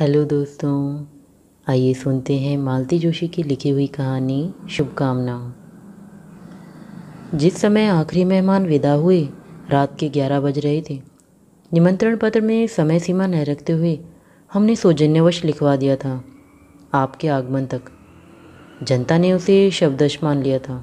hello दोस्तों आइए सुनते हैं मालती जोशी की लिखी हुई कहानी शुभकामना जिस समय आखिरी मेहमान विदा हुए रात के ग्यारह बज रहे थे निमंत्रण पत्र में समय सीमा न रखते हुए हमने सौजन्यवश लिखवा दिया था आपके आगमन तक जनता ने उसे शब्दश मान लिया था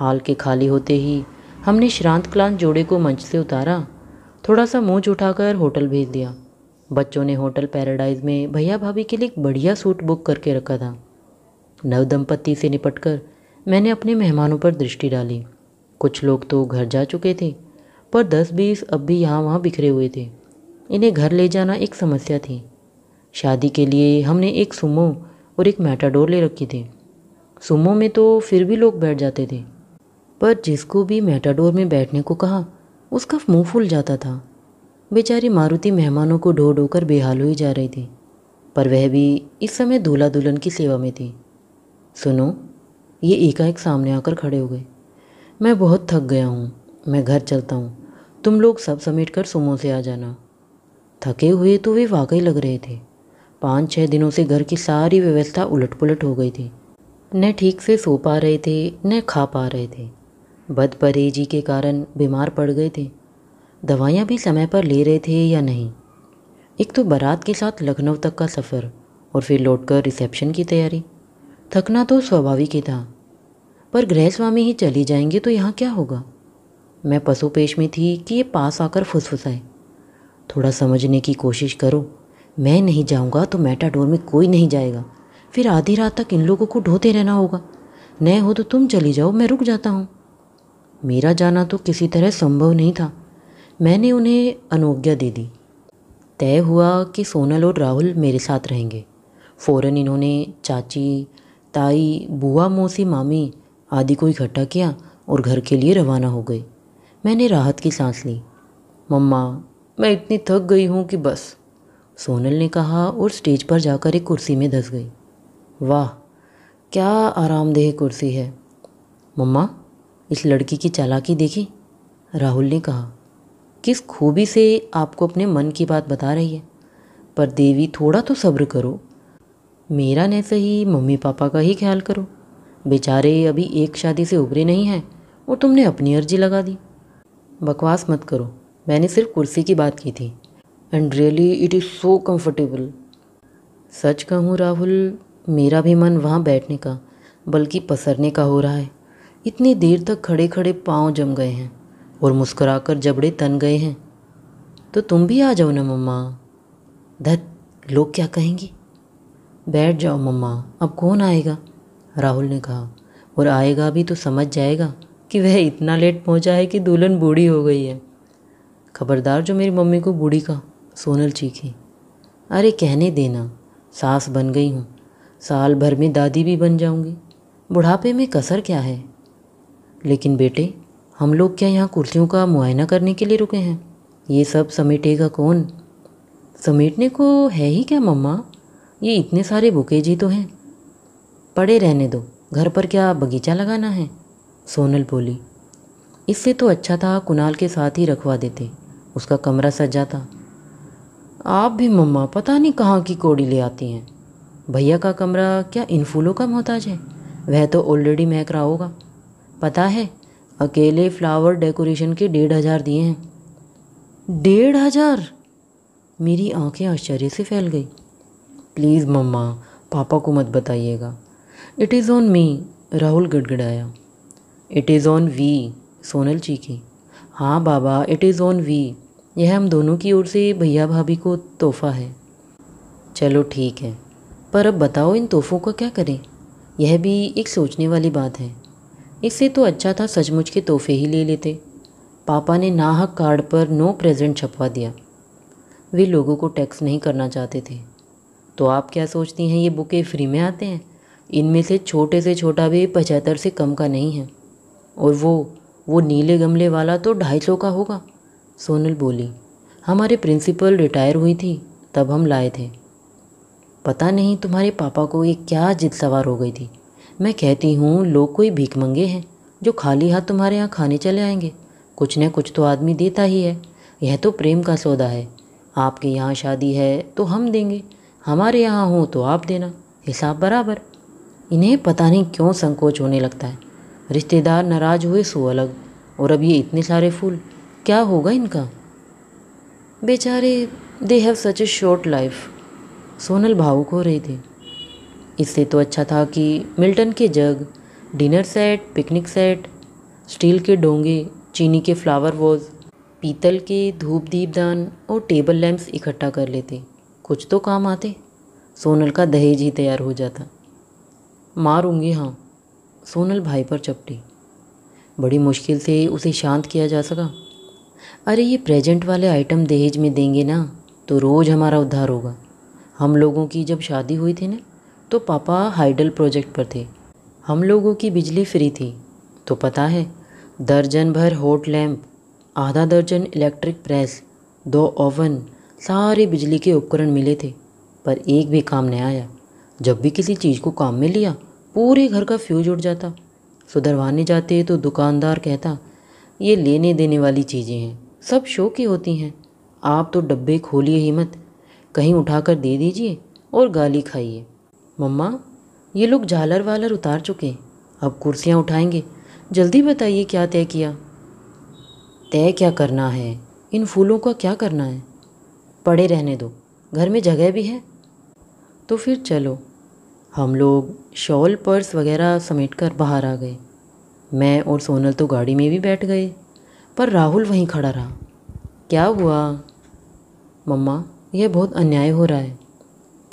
हाल के खाली होते ही हमने श्रांत क्लांत जोड़े को मंच से उतारा थोड़ा सा मूँछ उठाकर होटल भेज दिया बच्चों ने होटल पैराडाइज में भैया भाभी के लिए एक बढ़िया सूट बुक करके रखा था नव दंपत्ति से निपट कर मैंने अपने मेहमानों पर दृष्टि डाली कुछ लोग तो घर जा चुके थे पर दस बीस अब भी यहाँ वहाँ बिखरे हुए थे इन्हें घर ले जाना एक समस्या थी शादी के लिए हमने एक सुमो और एक मैटाडोर ले रखी थी सुमो में तो फिर भी लोग बैठ जाते थे पर जिसको भी मैटाडोर में बैठने को कहा उसका मुंह फूल जाता था बेचारी मारुति मेहमानों को ढो ढो कर बेहाल हुई जा रही थी पर वह भी इस समय दूल्हा दुल्हन की सेवा में थी सुनो ये एकाएक सामने आकर खड़े हो गए मैं बहुत थक गया हूँ मैं घर चलता हूँ तुम लोग सब समेट कर सुमो से आ जाना थके हुए तो वे वाकई लग रहे थे पाँच छः दिनों से घर की सारी व्यवस्था उलट पुलट हो गई थी न ठीक से सो पा रहे थे न खा पा रहे थे बद परहेजी के कारण बीमार पड़ गए थे दवाइयाँ भी समय पर ले रहे थे या नहीं एक तो बारात के साथ लखनऊ तक का सफ़र और फिर लौटकर रिसेप्शन की तैयारी थकना तो स्वाभाविक ही था पर गृह स्वामी ही चली जाएंगे तो यहाँ क्या होगा मैं पशु पेश में थी कि ये पास आकर फुसफुसाए थोड़ा समझने की कोशिश करो मैं नहीं जाऊँगा तो मेटाडोर में कोई नहीं जाएगा फिर आधी रात तक इन लोगों को ढोते रहना होगा न हो तो तुम चली जाओ मैं रुक जाता हूँ मेरा जाना तो किसी तरह संभव नहीं था मैंने उन्हें अनुज्ञा दे दी तय हुआ कि सोनल और राहुल मेरे साथ रहेंगे फ़ौरन इन्होंने चाची ताई बुआ मौसी मामी आदि को इकट्ठा किया और घर के लिए रवाना हो गए मैंने राहत की सांस ली मम्मा मैं इतनी थक गई हूँ कि बस सोनल ने कहा और स्टेज पर जाकर एक कुर्सी में धस गई वाह क्या आरामदेह कुर्सी है मम्मा इस लड़की की चालाकी देखी राहुल ने कहा किस खूबी से आपको अपने मन की बात बता रही है पर देवी थोड़ा तो सब्र करो मेरा न सही मम्मी पापा का ही ख्याल करो बेचारे अभी एक शादी से उभरे नहीं हैं और तुमने अपनी अर्जी लगा दी बकवास मत करो मैंने सिर्फ कुर्सी की बात की थी and really it is so comfortable सच कहूँ राहुल मेरा भी मन वहाँ बैठने का बल्कि पसरने का हो रहा है इतनी देर तक खड़े खड़े पाँव जम गए हैं और मुस्कुराकर जबड़े तन गए हैं तो तुम भी आ जाओ ना मम्मा धत लोग क्या कहेंगी बैठ जाओ मम्मा अब कौन आएगा राहुल ने कहा और आएगा भी तो समझ जाएगा कि वह इतना लेट पहुंचा है कि दुल्हन बूढ़ी हो गई है खबरदार जो मेरी मम्मी को बूढ़ी का सोनल चीखी अरे कहने देना सास बन गई हूँ साल भर में दादी भी बन जाऊँगी बुढ़ापे में कसर क्या है लेकिन बेटे हम लोग क्या यहाँ कुर्सियों का मुआयना करने के लिए रुके हैं ये सब समेटेगा कौन समेटने को है ही क्या मम्मा ये इतने सारे बुके जी तो हैं पड़े रहने दो घर पर क्या बगीचा लगाना है सोनल बोली इससे तो अच्छा था कुणाल के साथ ही रखवा देते उसका कमरा सजा था आप भी मम्मा पता नहीं कहाँ की कोड़ी ले आती हैं भैया का कमरा क्या इन फूलों का मोहताज है वह तो ऑलरेडी महक रहा होगा पता है अकेले फ्लावर डेकोरेशन के डेढ़ हज़ार दिए हैं डेढ़ हज़ार मेरी आंखें आश्चर्य से फैल गई प्लीज़ मम्मा पापा को मत बताइएगा it is on me Rahul गड़गड़ाया it is on we Sonal चीखी हाँ बाबा इट इज़ ऑन वी यह हम दोनों की ओर से भैया भाभी को तोहफा है चलो ठीक है पर अब बताओ इन तोहफ़ों का क्या करें यह भी एक सोचने वाली बात है इससे तो अच्छा था सचमुच के तोहफे ही ले लेते पापा ने नाहक कार्ड पर नो प्रेजेंट छपवा दिया वे लोगों को टैक्स नहीं करना चाहते थे तो आप क्या सोचती हैं ये बुके फ्री में आते हैं इनमें से छोटे से छोटा भी पचहत्तर से कम का नहीं है और वो वो नीले गमले वाला तो ढाई सौ का होगा सोनल बोली हमारे प्रिंसिपल रिटायर हुई थी तब हम लाए थे पता नहीं तुम्हारे पापा को ये क्या जिद सवार हो गई थी मैं कहती हूँ लोग कोई भीख मंगे हैं जो खाली हाथ तुम्हारे यहाँ खाने चले आएंगे कुछ न कुछ तो आदमी देता ही है यह तो प्रेम का सौदा है आपके यहाँ शादी है तो हम देंगे हमारे यहाँ हो तो आप देना हिसाब बराबर इन्हें पता नहीं क्यों संकोच होने लगता है रिश्तेदार नाराज हुए सो अलग और अब ये इतने सारे फूल क्या होगा इनका बेचारे they have such a short life Sonal भावुक हो रहे थे इससे तो अच्छा था कि मिल्टन के jug dinner set picnic set steel के डोंगे चीनी के फ्लावर वॉज पीतल के धूप दीपदान और टेबल लैंप्स इकट्ठा कर लेते कुछ तो काम आते सोनल का दहेज ही तैयार हो जाता मारूंगी हाँ सोनल भाई पर चपटी बड़ी मुश्किल से उसे शांत किया जा सका अरे ये प्रेजेंट वाले आइटम दहेज में देंगे ना तो रोज़ हमारा उद्धार होगा हम लोगों की जब शादी हुई थी ना तो पापा हाइडल प्रोजेक्ट पर थे हम लोगों की बिजली फ्री थी तो पता है दर्जन भर हॉट लैंप आधा दर्जन इलेक्ट्रिक प्रेस दो ओवन सारे बिजली के उपकरण मिले थे पर एक भी काम नहीं आया जब भी किसी चीज़ को काम में लिया पूरे घर का फ्यूज उड़ जाता सुधरवाने जाते तो दुकानदार कहता ये लेने देने वाली चीज़ें हैं सब शो की होती हैं आप तो डब्बे खोलिए ही मत कहीं उठाकर दे दीजिए और गाली खाइए मम्मा ये लोग झालर वालर उतार चुके अब कुर्सियाँ उठाएंगे जल्दी बताइए क्या तय किया तय क्या करना है इन फूलों का क्या करना है पड़े रहने दो घर में जगह भी है तो फिर चलो हम लोग शॉल पर्स वगैरह समेट कर बाहर आ गए मैं और सोनल तो गाड़ी में भी बैठ गए पर राहुल वहीं खड़ा रहा क्या हुआ मम्मा यह बहुत अन्याय हो रहा है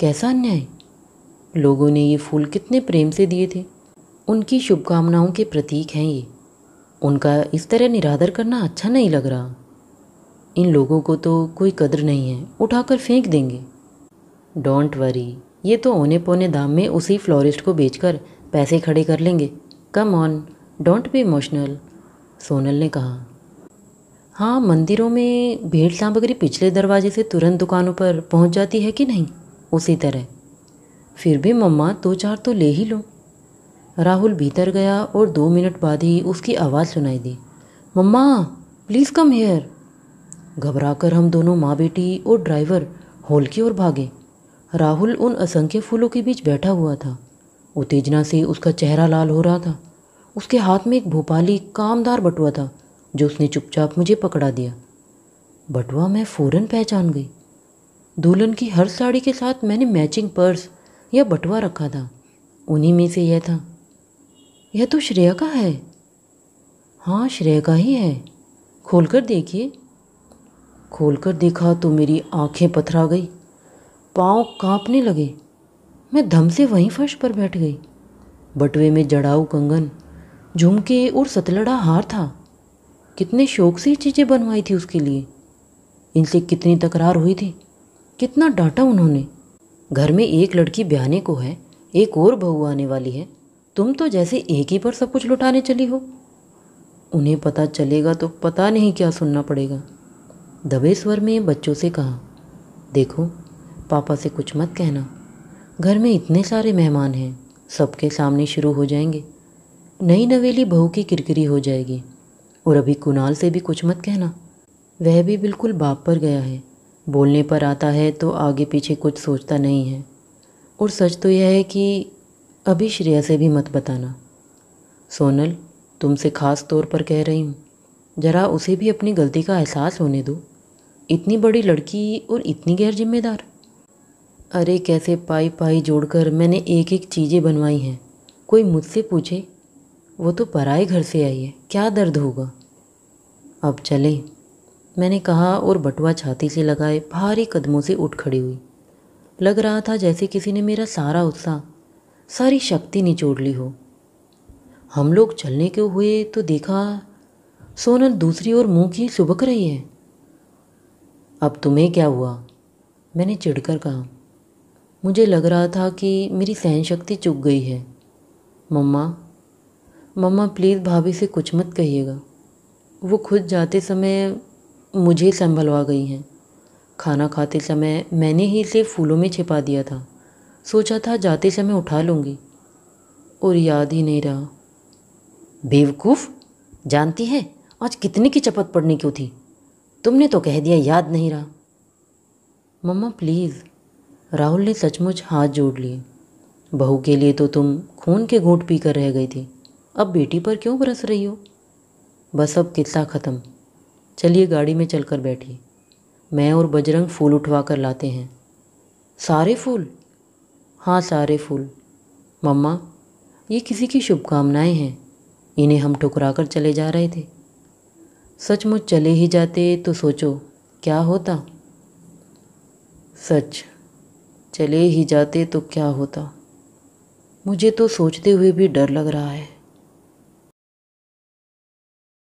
कैसा अन्याय लोगों ने ये फूल कितने प्रेम से दिए थे उनकी शुभकामनाओं के प्रतीक हैं ये उनका इस तरह निरादर करना अच्छा नहीं लग रहा इन लोगों को तो कोई कदर नहीं है उठाकर फेंक देंगे डोंट वरी ये तो ओने पौने दाम में उसी फ्लोरिस्ट को बेचकर पैसे खड़े कर लेंगे come on don't be emotional Sonal ने कहा हाँ मंदिरों में भेड़ सामग्री पिछले दरवाजे से तुरंत दुकानों पर पहुंच जाती है कि नहीं उसी तरह फिर भी मम्मा दो चार तो ले ही लो राहुल भीतर गया और दो मिनट बाद ही उसकी आवाज़ सुनाई दी मम्मा प्लीज़ कम हेयर घबरा कर हम दोनों माँ बेटी और ड्राइवर हॉल की ओर भागे राहुल उन असंख्य फूलों के बीच बैठा हुआ था उत्तेजना से उसका चेहरा लाल हो रहा था उसके हाथ में एक भोपाली कामदार बटुआ था जो उसने चुपचाप मुझे पकड़ा दिया बटुआ मैं फ़ौरन पहचान गई दुल्हन की हर साड़ी के साथ मैंने मैचिंग पर्स या बटुआ रखा था उन्हीं में से यह था यह तो श्रेय का है हाँ श्रेय का ही है खोल कर देखिए खोल कर देखा तो मेरी आंखें पथरा गई पाँव कांपने लगे मैं धम से वहीं फर्श पर बैठ गई बटवे में जड़ाऊ कंगन झुमके और सतलड़ा हार था कितने शौक से चीज़ें बनवाई थी उसके लिए इनसे कितनी तकरार हुई थी कितना डांटा उन्होंने घर में एक लड़की ब्याने को है एक और बहू आने वाली है तुम तो जैसे एक ही पर सब कुछ लुटाने चली हो उन्हें पता चलेगा तो पता नहीं क्या सुनना पड़ेगा दबे स्वर में बच्चों से कहा देखो पापा से कुछ मत कहना घर में इतने सारे मेहमान हैं सबके सामने शुरू हो जाएंगे नई नवेली बहू की किरकिरी हो जाएगी और अभी कुणाल से भी कुछ मत कहना वह भी बिल्कुल बाप पर गया है बोलने पर आता है तो आगे पीछे कुछ सोचता नहीं है और सच तो यह है कि अभी श्रेया से भी मत बताना सोनल तुमसे ख़ास तौर पर कह रही हूँ ज़रा उसे भी अपनी गलती का एहसास होने दो इतनी बड़ी लड़की और इतनी गैर जिम्मेदार अरे कैसे पाई पाई जोड़कर मैंने एक एक चीज़ें बनवाई हैं कोई मुझसे पूछे वो तो पराए घर से आई है क्या दर्द होगा अब चलें मैंने कहा और बटुआ छाती से लगाए भारी कदमों से उठ खड़ी हुई लग रहा था जैसे किसी ने मेरा सारा उत्साह सारी शक्ति निचोड़ ली हो हम लोग चलने के हुए तो देखा सोनल दूसरी ओर मुंह की सुबक रही है अब तुम्हें क्या हुआ मैंने चिढ़कर कहा मुझे लग रहा था कि मेरी सहन शक्ति चुक गई है मम्मा मम्मा प्लीज़ भाभी से कुछ मत कहिएगा वो खुद जाते समय मुझे संभलवा गई हैं खाना खाते समय मैंने ही इसे फूलों में छिपा दिया था सोचा था जाते समय उठा लूँगी और याद ही नहीं रहा बेवकूफ़ जानती है आज कितने की चपत पड़ने क्यों थी तुमने तो कह दिया याद नहीं रहा मम्मा प्लीज़ राहुल ने सचमुच हाथ जोड़ लिए बहू के लिए तो तुम खून के घूट पी कर रह गई थी अब बेटी पर क्यों बरस रही हो बस अब किस्सा ख़त्म चलिए गाड़ी में चलकर बैठी मैं और बजरंग फूल उठवा कर लाते हैं सारे फूल हाँ सारे फूल मम्मा ये किसी की शुभकामनाएं हैं इन्हें हम ठुकरा कर चले जा रहे थे सचमुच चले ही जाते तो सोचो क्या होता सच चले ही जाते तो क्या होता मुझे तो सोचते हुए भी डर लग रहा है